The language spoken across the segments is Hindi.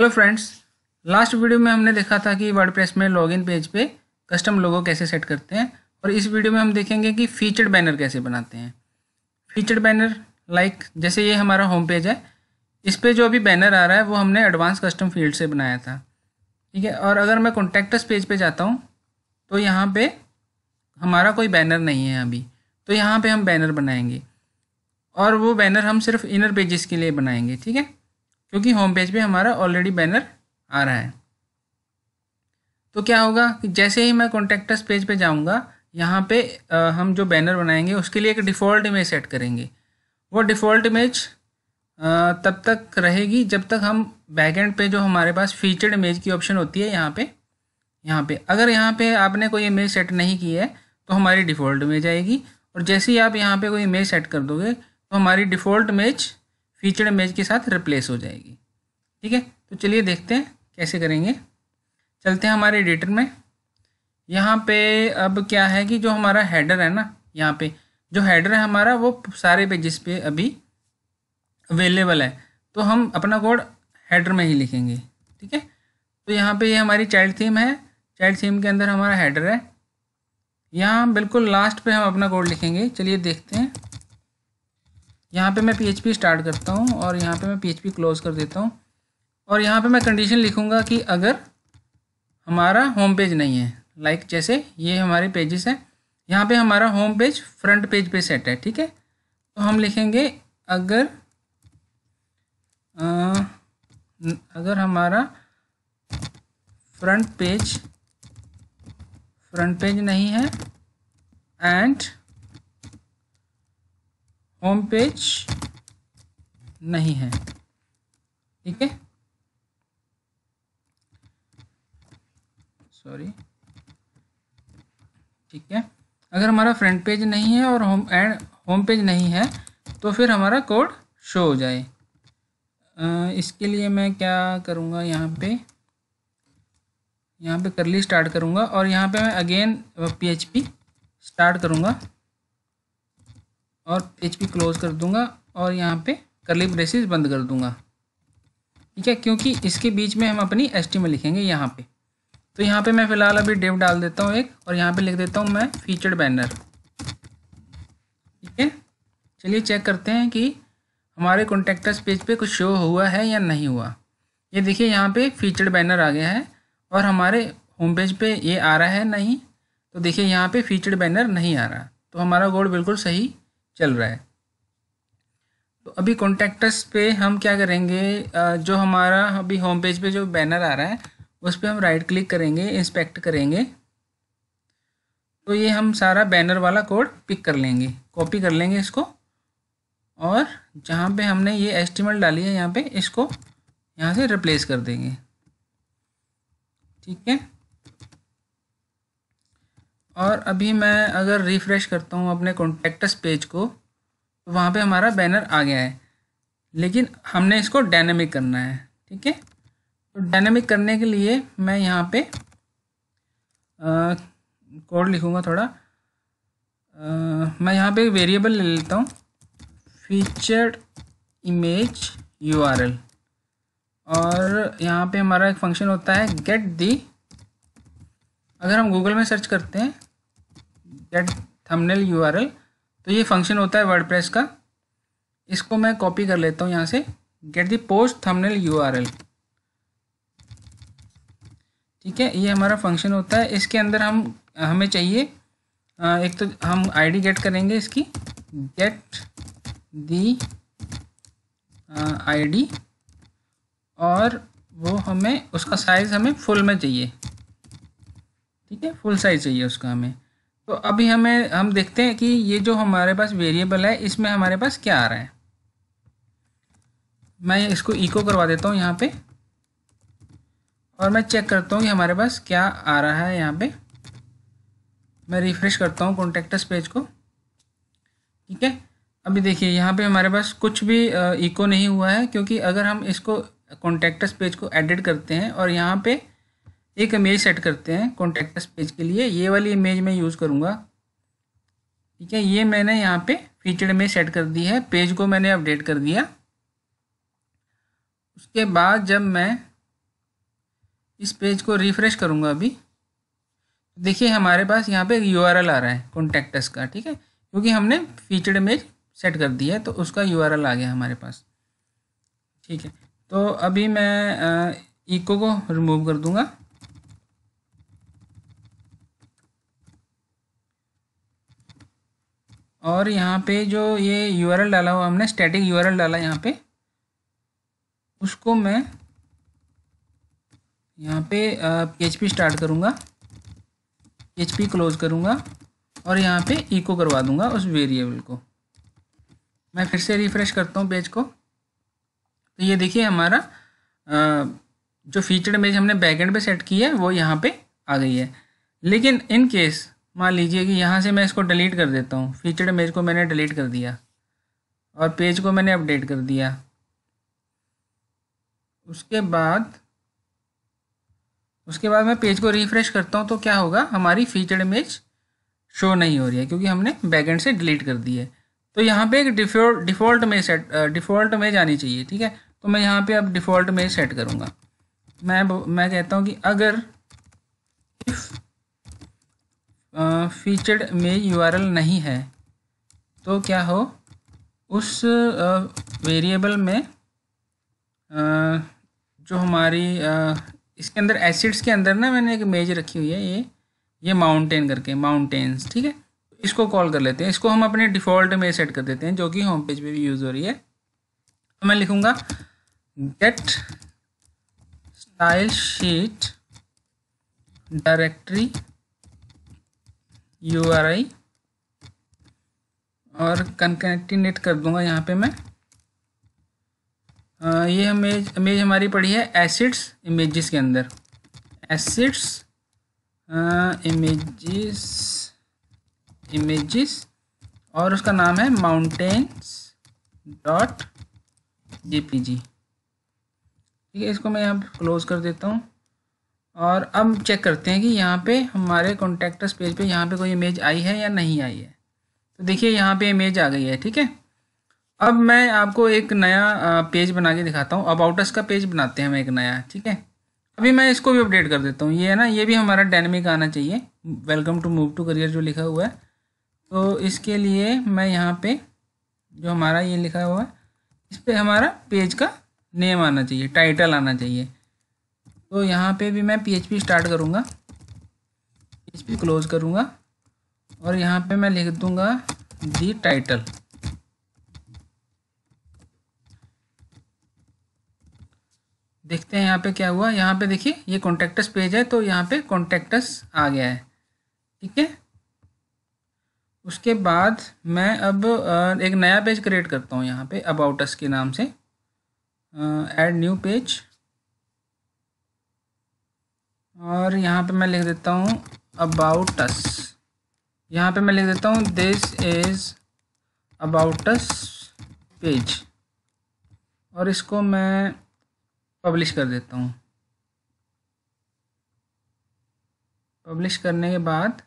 हेलो फ्रेंड्स लास्ट वीडियो में हमने देखा था कि वर्डप्रेस में लॉगिन पेज पे कस्टम लोगो कैसे सेट करते हैं और इस वीडियो में हम देखेंगे कि फीचर्ड बैनर कैसे बनाते हैं फीचर्ड बैनर लाइक जैसे ये हमारा होम पेज है इस पर जो अभी बैनर आ रहा है वो हमने एडवांस कस्टम फील्ड से बनाया था ठीक है और अगर मैं कॉन्टैक्टस पेज पे जाता हूँ तो यहाँ पर हमारा कोई बैनर नहीं है अभी तो यहाँ पर हम बैनर बनाएंगे और वो बैनर हम सिर्फ इनर पेजेस के लिए बनाएंगे ठीक है क्योंकि होम पेज पे हमारा ऑलरेडी बैनर आ रहा है तो क्या होगा कि जैसे ही मैं कॉन्टेक्टर्स पेज पे जाऊंगा यहाँ पे आ, हम जो बैनर बनाएंगे उसके लिए एक डिफ़ॉल्ट इमेज सेट करेंगे वो डिफ़ॉल्ट इमेज तब तक रहेगी जब तक हम बैकएंड पे जो हमारे पास फीचर्ड इमेज की ऑप्शन होती है यहाँ पे यहाँ पे अगर यहाँ पे आपने कोई इमेज सेट नहीं की है तो हमारी डिफ़ॉल्ट इमेज आएगी और जैसे ही आप यहाँ पर कोई इमेज सेट कर दोगे तो हमारी डिफ़ॉल्ट इमेज फीचर इमेज के साथ रिप्लेस हो जाएगी ठीक है तो चलिए देखते हैं कैसे करेंगे चलते हैं हमारे एडिटर में यहाँ पे अब क्या है कि जो हमारा हेडर है ना यहाँ पे जो हेडर है हमारा वो सारे पेजिस पे अभी अवेलेबल है तो हम अपना कोड हेडर में ही लिखेंगे ठीक है तो यहाँ पे ये यह हमारी चाइल्ड थीम है चाइल्ड थीम के अंदर हमारा हेडर है यहाँ बिल्कुल लास्ट पे हम अपना कोड लिखेंगे चलिए देखते हैं यहाँ पे मैं पी स्टार्ट करता हूँ और यहाँ पे मैं पी क्लोज कर देता हूँ और यहाँ पे मैं कंडीशन लिखूँगा कि अगर हमारा होम पेज नहीं है लाइक जैसे ये हमारे पेजेस हैं यहाँ पे हमारा होम पेज फ्रंट पेज पे सेट है ठीक है तो हम लिखेंगे अगर आ, अगर हमारा फ्रंट पेज फ्रंट पेज नहीं है एंड होम पेज नहीं है ठीक है सॉरी ठीक है अगर हमारा फ्रंट पेज नहीं है और होम एंड होम पेज नहीं है तो फिर हमारा कोड शो हो जाए इसके लिए मैं क्या करूँगा यहाँ पे यहाँ पे करली स्टार्ट करूँगा और यहाँ पे मैं अगेन पीएचपी स्टार्ट करूँगा और एच पी क्लोज कर दूंगा और यहाँ पे करली ब्रेसिस बंद कर दूंगा ठीक है क्योंकि इसके बीच में हम अपनी एस में लिखेंगे यहाँ पे तो यहाँ पे मैं फ़िलहाल अभी डेव डाल देता हूँ एक और यहाँ पे लिख देता हूँ मैं फीचर्ड बैनर ठीक है चलिए चेक करते हैं कि हमारे कॉन्टेक्टर्स पेज पे कुछ शो हुआ है या नहीं हुआ ये देखिए यहाँ पे फीचर्ड बैनर आ गया है और हमारे होम पेज पे ये आ रहा है नहीं तो देखिए यहाँ पे फीचर्ड बैनर नहीं आ रहा तो हमारा गोल बिल्कुल सही चल रहा है तो अभी कॉन्टैक्टस पे हम क्या करेंगे जो हमारा अभी होम पेज पे जो बैनर आ रहा है उस पर हम राइट क्लिक करेंगे इंस्पेक्ट करेंगे तो ये हम सारा बैनर वाला कोड पिक कर लेंगे कॉपी कर लेंगे इसको और जहाँ पे हमने ये एस्टिमेट डाली है यहाँ पे इसको यहाँ से रिप्लेस कर देंगे ठीक है और अभी मैं अगर रिफ़्रेश करता हूँ अपने कॉन्टेक्टस पेज को तो वहाँ पे हमारा बैनर आ गया है लेकिन हमने इसको डायनेमिक करना है ठीक है तो डायनेमिक करने के लिए मैं यहाँ पे कोड लिखूँगा थोड़ा आ, मैं यहाँ पे वेरिएबल ले लेता हूँ फीचर्ड इमेज यू और यहाँ पे हमारा एक फंक्शन होता है गेट दी अगर हम गूगल में सर्च करते हैं यू थंबनेल यूआरएल तो ये फंक्शन होता है वर्डप्रेस का इसको मैं कॉपी कर लेता हूँ यहाँ से get the post thumbnail URL ठीक है ये हमारा फंक्शन होता है इसके अंदर हम हमें चाहिए एक तो हम आईडी गेट करेंगे इसकी गेट दी आईडी और वो हमें उसका साइज़ हमें फुल में चाहिए ठीक है फुल साइज़ चाहिए उसका हमें तो अभी हमें हम देखते हैं कि ये जो हमारे पास वेरिएबल है इसमें हमारे पास क्या आ रहा है मैं इसको इको करवा देता हूँ यहाँ पे और मैं चेक करता हूँ कि हमारे पास क्या आ रहा है यहाँ पे मैं रिफ्रेश करता हूँ कॉन्टेक्टस पेज को ठीक है अभी देखिए यहाँ पे हमारे पास कुछ भी इको नहीं हुआ है क्योंकि अगर हम इसको कॉन्टेक्टस पेज को एडिट करते हैं और यहाँ पर एक इमेज सेट करते हैं कॉन्टेक्टस पेज के लिए ये वाली इमेज मैं यूज़ करूँगा ठीक है ये मैंने यहाँ पे फीचर में सेट कर दी है पेज को मैंने अपडेट कर दिया उसके बाद जब मैं इस पेज को रिफ़्रेश करूँगा अभी देखिए हमारे पास यहाँ पे यू आ रहा है कॉन्टेक्टस का ठीक है क्योंकि हमने फीचर्ड इमेज सेट कर दिया है तो उसका यू आ गया हमारे पास ठीक है तो अभी मैं इको को रिमूव कर दूँगा और यहाँ पे जो ये यू डाला हुआ हमने स्टैटिक यू डाला यहाँ पे उसको मैं यहाँ पे पी स्टार्ट करूँगा पी क्लोज करूँगा और यहाँ पे इको करवा दूँगा उस वेरिएबल को मैं फिर से रिफ्रेश करता हूँ पेज को तो ये देखिए हमारा आ, जो फीचर्ड मेज हमने बैकएंड पे सेट की है वो यहाँ पे आ गई है लेकिन इन केस मान लीजिए कि यहाँ से मैं इसको डिलीट कर देता हूँ फीचर्ड इमेज को मैंने डिलीट कर दिया और पेज को मैंने अपडेट कर दिया उसके बाद उसके बाद मैं पेज को रिफ्रेश करता हूँ तो क्या होगा हमारी फीचर्ड इमेज शो नहीं हो रही है क्योंकि हमने बैकेंड से डिलीट कर दी है तो यहाँ पे एक डिफॉल्ट डिफ़ॉल्ट में सेट डिफ़ॉल्ट में जानी चाहिए ठीक है तो मैं यहाँ पे अब डिफ़ॉल्ट में सेट करूँगा मैं मैं कहता हूँ कि अगर इफ़ फीचर्ड में यूआरएल नहीं है तो क्या हो उस वेरिएबल में जो हमारी इसके अंदर एसिड्स के अंदर ना मैंने एक इमेज रखी हुई है ये ये माउंटेन करके माउंटेन्स ठीक है इसको कॉल कर लेते हैं इसको हम अपने डिफ़ॉल्ट में सेट कर देते हैं जो कि होम पेज पे भी यूज़ हो रही है तो मैं लिखूँगा get style sheet directory URI आर आई और कनकनेक्टिनेट कर दूंगा यहाँ पे मैं आ, ये इमेज इमेज हमारी पड़ी है एसिड्स इमेजेस के अंदर एसिड्स इमेजेस इमेजेस और उसका नाम है माउंटेन्स डॉट जे ठीक है इसको मैं यहाँ क्लोज कर देता हूँ और अब चेक करते हैं कि यहाँ पे हमारे कॉन्टैक्टर्स पेज पे यहाँ पे कोई इमेज आई है या नहीं आई है तो देखिए यहाँ पे इमेज आ गई है ठीक है अब मैं आपको एक नया पेज बना के दिखाता हूँ अबाउटस का पेज बनाते हैं हम एक नया ठीक है अभी मैं इसको भी अपडेट कर देता हूँ ये है ना ये भी हमारा डायनेमिक आना चाहिए welcome to move to career जो लिखा हुआ है तो इसके लिए मैं यहाँ पर जो हमारा ये लिखा हुआ है इस पर हमारा पेज का नेम आना चाहिए टाइटल आना चाहिए तो यहाँ पे भी मैं पी स्टार्ट करूँगा पी क्लोज करूँगा और यहाँ पे मैं लिख दूँगा दी टाइटल देखते हैं यहाँ पे क्या हुआ यहाँ पे देखिए ये कॉन्टेक्टस पेज है तो यहाँ पे कॉन्टेक्टस आ गया है ठीक है उसके बाद मैं अब एक नया पेज क्रिएट करता हूँ यहाँ पे अबाउटस के नाम से ऐड न्यू पेज और यहाँ पे मैं लिख देता हूँ अबाउट अस यहाँ पे मैं लिख देता हूँ this is about us page और इसको मैं पब्लिश कर देता हूँ पब्लिश करने के बाद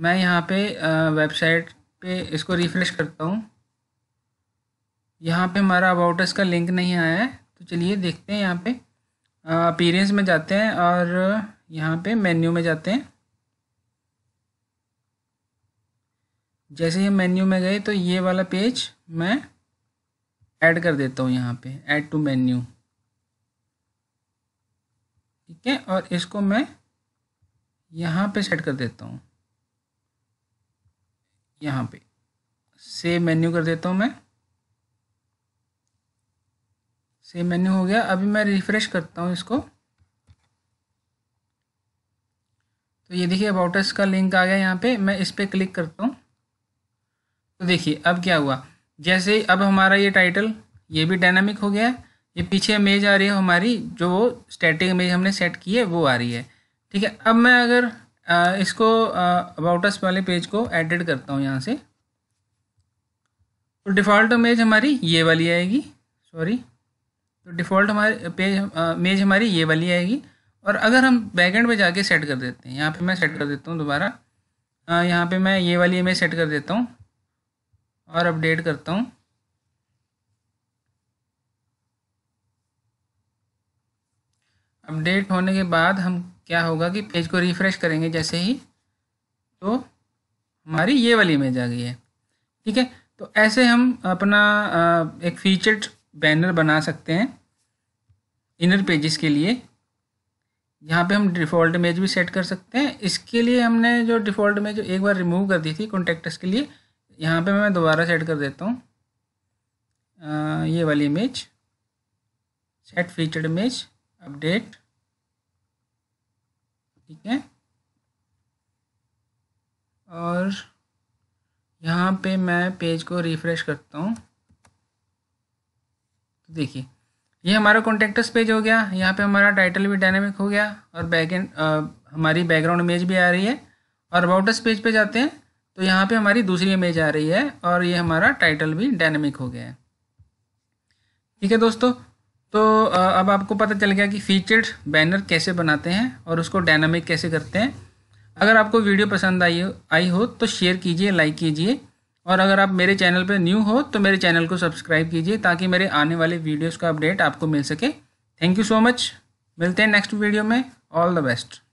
मैं यहाँ पे वेबसाइट पे इसको रिफ़्रेश करता हूँ यहाँ पे हमारा अबाउटस का लिंक नहीं आया है तो चलिए देखते हैं यहाँ पे अपीरेंस में जाते हैं और यहाँ पे मेन्यू में जाते हैं जैसे ही मेन्यू में गए तो ये वाला पेज मैं ऐड कर देता हूँ यहाँ पे ऐड टू मेन्यू ठीक है और इसको मैं यहाँ पे सेट कर देता हूँ यहाँ पे सेव मेन्यू कर देता हूँ मैं सेम मेन्यू हो गया अभी मैं रिफ्रेश करता हूँ इसको तो ये देखिए अबाउटस का लिंक आ गया यहाँ पे मैं इस पर क्लिक करता हूँ तो देखिए अब क्या हुआ जैसे अब हमारा ये टाइटल ये भी डायनामिक हो गया है ये पीछे इमेज आ रही है हमारी जो वो स्टैटिक इमेज हमने सेट की है वो आ रही है ठीक है अब मैं अगर आ, इसको अबाउटस वाले पेज को एडिट करता हूँ यहाँ से तो डिफ़ॉल्ट इमेज हमारी ये वाली आएगी सॉरी तो डिफ़ॉल्ट हमारे पेज इमेज हमारी ये वाली आएगी और अगर हम बैकेंड पे जाके सेट कर देते हैं यहाँ पे मैं सेट कर देता हूँ दोबारा यहाँ पे मैं ये वाली इमेज सेट कर देता हूँ और अपडेट करता हूँ अपडेट होने के बाद हम क्या होगा कि पेज को रिफ़्रेश करेंगे जैसे ही तो हमारी ये वाली इमेज आ गई है ठीक है तो ऐसे हम अपना एक फीचर्ड बैनर बना सकते हैं इनर पेजेस के लिए यहाँ पे हम डिफ़ॉल्ट इमेज भी सेट कर सकते हैं इसके लिए हमने जो डिफ़ॉल्ट इमेज एक बार रिमूव कर दी थी कॉन्टेक्टस के लिए यहाँ पे मैं दोबारा सेट कर देता हूँ ये वाली image set featured image update ठीक है और यहाँ पे मैं पेज को रिफ़्रेश करता हूँ तो देखिए ये हमारा कॉन्टेक्टस पेज हो गया यहाँ पे हमारा टाइटल भी डायनेमिक हो गया और बैक एंड हमारी बैकग्राउंड इमेज भी आ रही है और अबाउटस पेज पे जाते हैं तो यहाँ पे हमारी दूसरी इमेज आ रही है और ये हमारा टाइटल भी डायनेमिक हो गया है ठीक है दोस्तों तो अब आपको पता चल गया कि फीचर्ड बैनर कैसे बनाते हैं और उसको डायनामिक कैसे करते हैं अगर आपको वीडियो पसंद आई आई हो तो शेयर कीजिए लाइक कीजिए और अगर आप मेरे चैनल पर न्यू हो तो मेरे चैनल को सब्सक्राइब कीजिए ताकि मेरे आने वाले वीडियोज़ का अपडेट आपको मिल सके थैंक यू सो मच मिलते हैं नेक्स्ट वीडियो में ऑल द बेस्ट